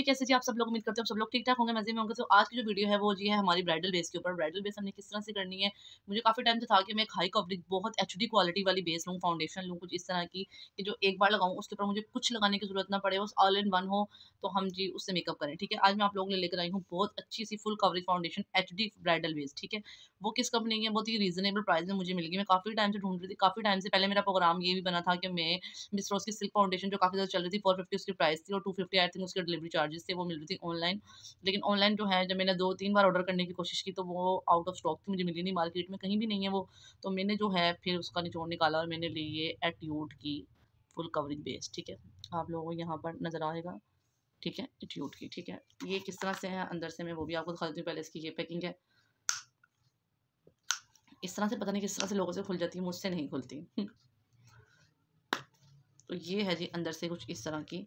जी कैसे जी आप सब लोग उम्मीद करते हो सब लोग ठीक ठाक होंगे मजे में होंगे तो आज की जो वीडियो है वो जी है हमारी ब्राइडल बेस के ऊपर ब्राइडल बेस हमने किस तरह से करनी है मुझे काफ़ी टाइम से था कि मैं एक हाई कवरेज बहुत एच क्वालिटी वाली बेस लूँ फाउंडेशन लूँ कुछ इस तरह की कि जो एक बार लगाऊँ उसके ऊपर मुझे कुछ लगाने की जरूरत ना पड़े उस ऑल इन वन हो तो हम जी उससे मेकअप करें ठीक है आज मैं आप लोगों ने लेकर आई हूँ बहुत अच्छी सी फुल कवरेज फाउंडेशन एच ब्राइडल बेस ठीक है वो किस कंपनी है बहुत ही रीजनेबल प्राइस में मुझे मिल गई मैं काफ़ी टाइम से ढूंढ रही थी काफ़ी टाइम से पहले मेरा प्रोग्राम ये भी बना था कि मैं मिस्रोस की सिल्क फाउंडेशन जो काफ़ी ज़्यादा चल रही थी फोर उसकी प्राइस थी और टू फिफ्टी आई थिंक उसका डिलीवरी चार्ज चार्जेस थे वो मिल रही थी ऑनलाइन लेकिन ऑनलाइन जो है जब मैंने दो तीन बार ऑर्डर करने की कोशिश की तो वो आउट ऑफ स्टॉक थी मुझे मिली नहीं मार्केट में कहीं भी नहीं है वो तो मैंने जो है फिर उसका निचोड़ निकाला और मैंने ली ये एटीट्यूड की फुल कवरेज बेस ठीक है आप लोगों को यहाँ पर नज़र आएगा ठीक है एटीट्यूड की ठीक है ये किस तरह से है अंदर से मैं वो भी आपको दिखा देती हूँ पहले इसकी ये पैकिंग है इस तरह से पता नहीं किस तरह से लोगों से खुल जाती है मुझसे नहीं खुलती तो ये है जी अंदर से कुछ इस तरह की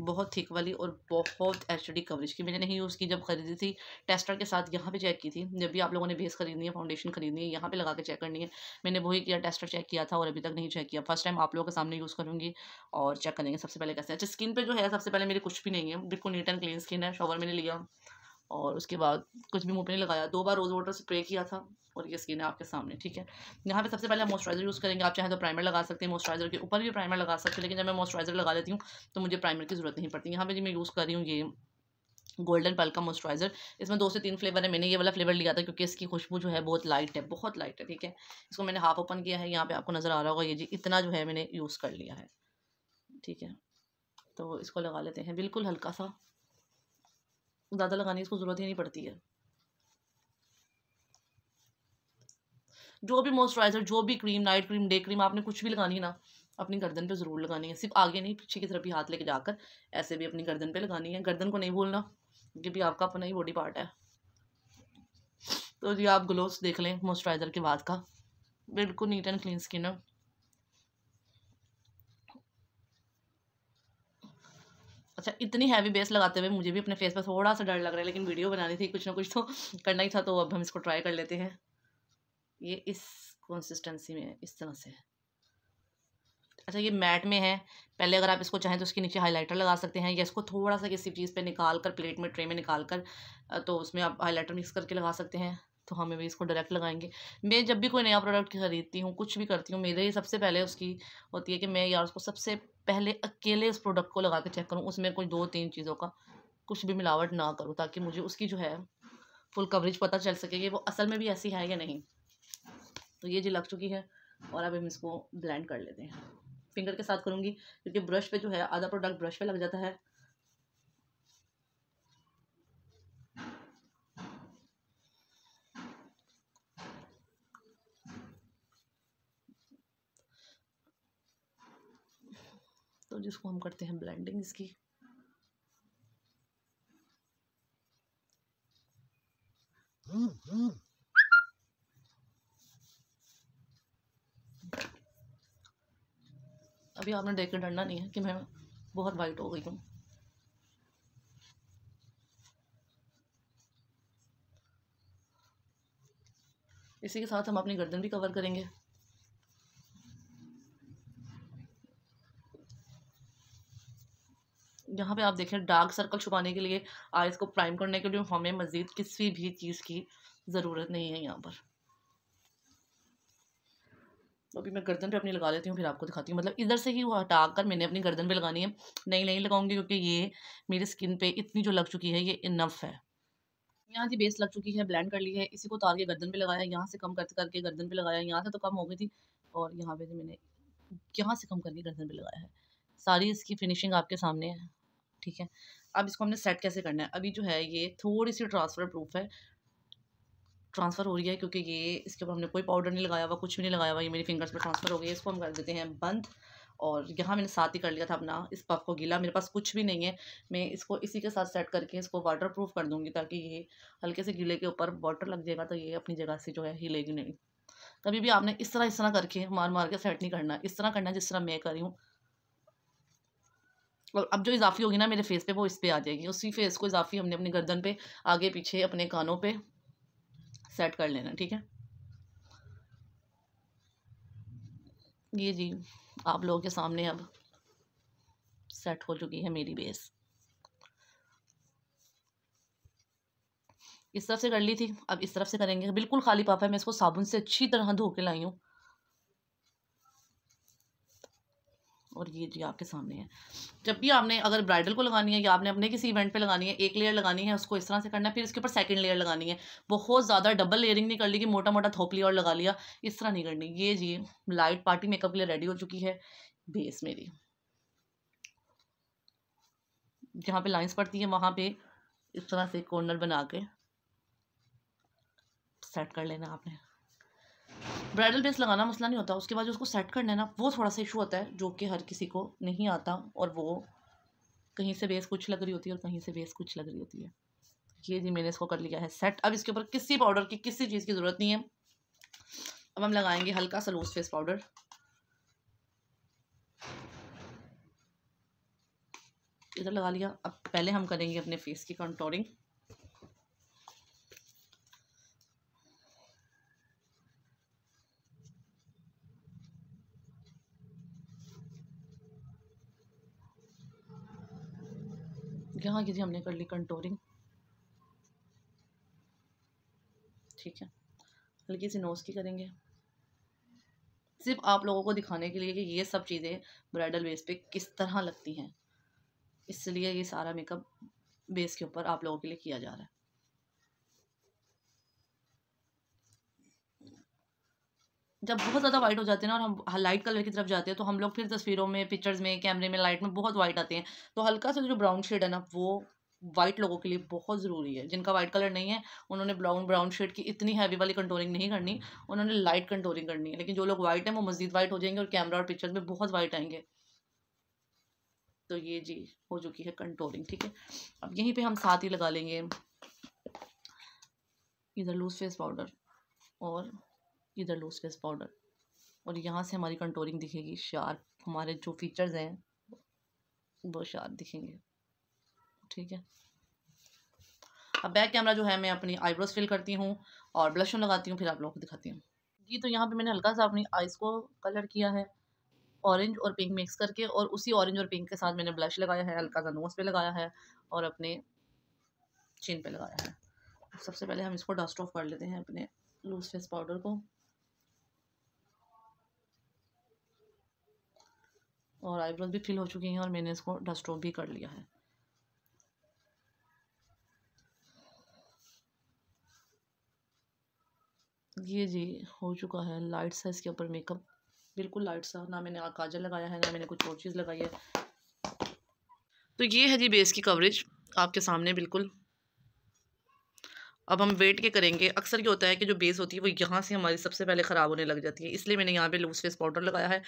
बहुत थिक वाली और बहुत एच कवरेज की मैंने नहीं यूज़ की जब खरीदी थी टेस्टर के साथ यहाँ पे चेक की थी जब भी आप लोगों ने बेस खरीदनी है फाउंडेशन खरीदनी है यहाँ पे लगा के चेक करनी है मैंने वही किया टेस्टर चेक किया था और अभी तक नहीं चेक किया फर्स्ट टाइम आप लोगों के सामने यूज़ करूँगी और चेक करेंगे सबसे पहले कैसे अच्छा स्किन पर जो है सबसे पहले मेरी कुछ भी नहीं है बिल्कुल नीट एंड क्लीन स्किन है शॉवर मैंने लिया और उसके बाद कुछ भी मुंह पे नहीं लगाया दो बार रोज़ वाटर स्प्रे किया था और ये स्किन है आपके सामने ठीक है यहाँ पे सबसे पहले मॉइस्चराइजर यूज़ करेंगे आप चाहे तो प्राइमर लगा सकते हैं मॉइस्चराइजर के ऊपर भी प्राइमर लगा सकते हैं लेकिन जब मैं मॉइस्चराइजर लगा लेती हूँ तो मुझे प्राइमर की ज़रूरत नहीं पड़ती यहाँ पर जी मैं यूज़ कर रही हूँ ये गोल्डन पल का मॉइस्चराइज़र इसमें दो से तीन फ्लेवर है मैंने ये वाला फ्लेवर लिया था क्योंकि इसकी खुशबू जो है बहुत लाइट है बहुत लाइट है ठीक है इसको मैंने हाफ ओपन किया है यहाँ पर आपको नज़र आ रहा होगा ये जी इतना जो है मैंने यूज़ कर लिया है ठीक है तो इसको लगा लेते हैं बिल्कुल हल्का सा ज़्यादा लगाने की इसको ज़रूरत ही नहीं पड़ती है जो भी मॉइस्चराइज़र जो भी cream night cream day cream आपने कुछ भी लगानी है ना अपनी गर्दन पे ज़रूर लगानी है सिर्फ आगे नहीं पीछे की तरफ भी हाथ लेके जाकर ऐसे भी अपनी गर्दन पे लगानी है गर्दन को नहीं भूलना क्योंकि भी आपका अपना ही बॉडी पार्ट है तो जी आप ग्लोव देख लें मॉइस्चराइज़र के बाद का बिल्कुल नीट एंड क्लीन स्किन है अच्छा इतनी हैवी बेस लगाते हुए मुझे भी अपने फेस पर थोड़ा सा डर लग रहा है लेकिन वीडियो बनानी थी कुछ ना कुछ तो करना ही था तो अब हम इसको ट्राई कर लेते हैं ये इस कंसिस्टेंसी में इस तरह से अच्छा ये मैट में है पहले अगर आप इसको चाहें तो उसके नीचे हाइलाइटर लगा सकते हैं या इसको थोड़ा सा किसी चीज़ पे निकाल कर प्लेट में ट्रे में निकाल कर तो उसमें आप हाइलाइटर मिक्स करके लगा सकते हैं तो हमें भी इसको डायरेक्ट लगाएंगे मैं जब भी कोई नया प्रोडक्ट खरीदती हूँ कुछ भी करती हूँ मेरे सबसे पहले उसकी होती है कि मैं यार उसको सबसे पहले अकेले उस प्रोडक्ट को लगा के चेक करूँ उसमें कुछ दो तीन चीज़ों का कुछ भी मिलावट ना करूँ ताकि मुझे उसकी जो है फुल कवरेज पता चल सके कि वो असल में भी ऐसी है या नहीं तो ये जी लग चुकी है और अब हम इसको ब्लेंड कर लेते हैं फिंगर के साथ करूँगी क्योंकि ब्रश पे जो है आधा प्रोडक्ट ब्रश पे लग जाता है तो जिसको हम करते हैं ब्लेंडिंग इसकी अभी आपने देख के डरना नहीं है कि मैं बहुत वाइट हो गई हूँ इसी के साथ हम अपनी गर्दन भी कवर करेंगे में आप देखें डार्क सर्कल छुपाने के लिए आइज़ को प्राइम करने के लिए हमें मज़ीद किसी भी चीज़ की ज़रूरत नहीं है यहाँ पर तो अभी मैं गर्दन पे अपनी लगा लेती हूँ फिर आपको दिखाती हूँ मतलब इधर से ही वो हटा कर मैंने अपनी गर्दन पे लगानी है नहीं नहीं लगाऊंगी क्योंकि ये मेरी स्किन पे इतनी जो लग चुकी है ये इनफ है यहाँ की बेस लग चुकी है ब्लेंड कर ली है इसी को उतार के गर्दन पे लगाया यहाँ से कम करते करके गर्दन पे लगाया यहाँ से तो कम हो गई थी और यहाँ पे मैंने यहाँ से कम करके गर्दन पे लगाया है सारी इसकी फिनिशिंग आपके सामने है ठीक है अब इसको हमने सेट कैसे करना है अभी जो है ये थोड़ी सी ट्रांसफ़र प्रूफ है ट्रांसफ़र हो रही है क्योंकि ये इसके ऊपर हमने कोई पाउडर नहीं लगाया हुआ कुछ भी नहीं लगाया हुआ ये मेरी फिंगर्स पर ट्रांसफ़र हो गई इसको हम कर देते हैं बंद और यहाँ मैंने साथ ही कर लिया था अपना इस पफ को गीला मेरे पास कुछ भी नहीं है मैं इसको इसी के साथ सेट करके इसको वाटर प्रूफ कर दूँगी ताकि ये हल्के से गीले के ऊपर वाटर लग जाएगा तो ये अपनी जगह से जो है हिलेगी नहीं कभी भी आपने इस तरह इस तरह करके मार मार के सेट नहीं करना इस तरह करना जिस तरह मैं रही हूँ और अब जो इजाफी होगी ना मेरे फेस पे वो इस पर आ जाएगी उसी फेस को इजाफी हमने अपने गर्दन पे आगे पीछे अपने कानों पे सेट कर लेना ठीक है ये जी आप लोगों के सामने अब सेट हो चुकी है मेरी बेस इस तरफ से कर ली थी अब इस तरफ से करेंगे बिल्कुल खाली पापा है मैं इसको साबुन से अच्छी तरह धो के लाई हूँ और ये जी आपके सामने है जब भी आपने अगर ब्राइडल को लगानी है या आपने अपने किसी इवेंट पे लगानी है एक लेयर लगानी है उसको इस तरह से करना है फिर इसके ऊपर सेकंड लेयर लगानी है बहुत ज़्यादा डबल लेयरिंग नहीं कर ली कि मोटा मोटा थोपली और लगा लिया इस तरह नहीं करनी ये जी लाइट पार्टी मेकअप के लिए रेडी हो चुकी है बेस मेरी जहाँ पर लाइन्स पड़ती है वहाँ पर इस तरह से कॉर्नर बना के सेट कर लेना आपने ब्राइडल बेस लगाना मसला नहीं होता उसके बाद जो उसको सेट करना है ना वो थोड़ा सा इशू होता है जो कि हर किसी को नहीं आता और वो कहीं से बेस कुछ लग रही होती है और कहीं से बेस कुछ लग रही होती है ये जी मैंने इसको कर लिया है सेट अब इसके ऊपर किसी पाउडर की किसी चीज़ की ज़रूरत नहीं है अब हम लगाएंगे हल्का सा लूज फेस पाउडर इधर लगा लिया अब पहले हम करेंगे अपने फेस की कंटोरिंग यहाँ की हमने कर ली कंटोरिंग ठीक है हल्की सी नोज़ की करेंगे सिर्फ आप लोगों को दिखाने के लिए कि ये सब चीज़ें ब्राइडल बेस पे किस तरह लगती हैं इसलिए ये सारा मेकअप बेस के ऊपर आप लोगों के लिए किया जा रहा है जब बहुत ज़्यादा वाइट हो जाते हैं ना और हम लाइट कलर की तरफ जाते हैं तो हम लोग फिर तस्वीरों में पिक्चर्स में कैमरे में लाइट में बहुत वाइट आते हैं तो हल्का सा जो ब्राउन शेड है ना वो वाइट लोगों के लिए बहुत ज़रूरी है जिनका वाइट कलर नहीं है उन्होंने ब्राउन ब्राउन शेड की इतनी हैवी वाली कंट्रोलिंग नहीं करनी उन्होंने लाइट कंट्रोलिंग करनी है लेकिन जो लोग वाइट हैं वो मज़ीद वाइट हो जाएंगे और कैमरा और पिक्चर्स में बहुत वाइट आएंगे तो ये जी हो चुकी है कंट्रोलिंग ठीक है अब यहीं पर हम साथ ही लगा लेंगे इधर लूज फेस पाउडर और इधर लूज फेस पाउडर और यहाँ से हमारी कंटोरिंग दिखेगी शार्प हमारे जो फीचर्स हैं वो शार्प दिखेंगे ठीक है अब बैक कैमरा जो है मैं अपनी आईब्रोज फिल करती हूँ और ब्लशन लगाती हूँ फिर आप लोगों को दिखाती हूँ जी तो यहाँ पे मैंने हल्का सा अपनी आइज़ को कलर किया है ऑरेंज और पिंक मिक्स करके और उसी ऑरेंज और पिंक के साथ मैंने ब्लश लगाया है हल्का सा नोज़ पे लगाया है और अपने चिन पे लगाया है तो सबसे पहले हम इसको डस्ट ऑफ कर लेते हैं अपने लूज फेस पाउडर को और आईब्रोज भी फिल हो चुकी हैं और मैंने इसको डस्ट ऑफ भी कर लिया है ये जी हो चुका है लाइट सा इसके ऊपर मेकअप बिल्कुल लाइट सा ना मैंने काजल लगाया है ना मैंने कुछ और चीज़ लगाई है तो ये है जी बेस की कवरेज आपके सामने बिल्कुल अब हम वेट के करेंगे अक्सर ये होता है कि जो बेस होती है वो यहाँ से हमारी सबसे पहले ख़राब होने लग जाती है इसलिए मैंने यहाँ पे लूज फेस पाउडर लगाया है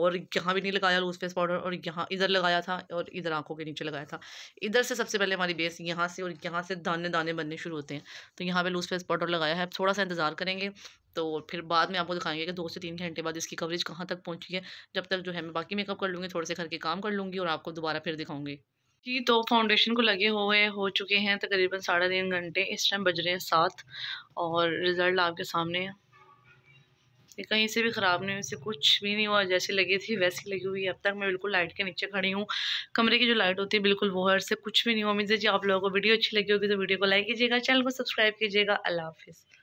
और यहाँ भी नहीं लगाया लूज फेस पाउडर और यहाँ इधर लगाया था और इधर आँखों के नीचे लगाया था इधर से सबसे पहले हमारी बेस यहाँ से और यहाँ से दाने दाने बनने शुरू होते हैं तो यहाँ पर लूज फेस पाउडर लगाया है थोड़ा सा इंतज़ार करेंगे तो फिर बाद में आपको दिखाएंगे कि दो से तीन घंटे बाद इसकी कवरेज कहाँ तक पहुँची है जब तक जो है मैं बाकी मेकअप कर लूँगी थोड़े से घर के काम कर लूँगी और आपको दोबारा फिर दिखाऊँगी जी तो फाउंडेशन को लगे हुए हो चुके हैं तकरीबन साढ़े तीन घंटे इस टाइम बज रहे हैं सात और रिज़ल्ट आपके सामने है ये कहीं से भी ख़राब नहीं हुई से कुछ भी नहीं हुआ जैसी लगी थी वैसी लगी हुई है अब तक मैं बिल्कुल लाइट के नीचे खड़ी हूँ कमरे की जो लाइट होती है बिल्कुल वो है से कुछ भी नहीं हुआ मीजिए जी आप लोगों को वीडियो अच्छी लगी होगी तो वीडियो को लाइक कीजिएगा चैनल को सब्सक्राइब कीजिएगा अल्लाह हाफिज़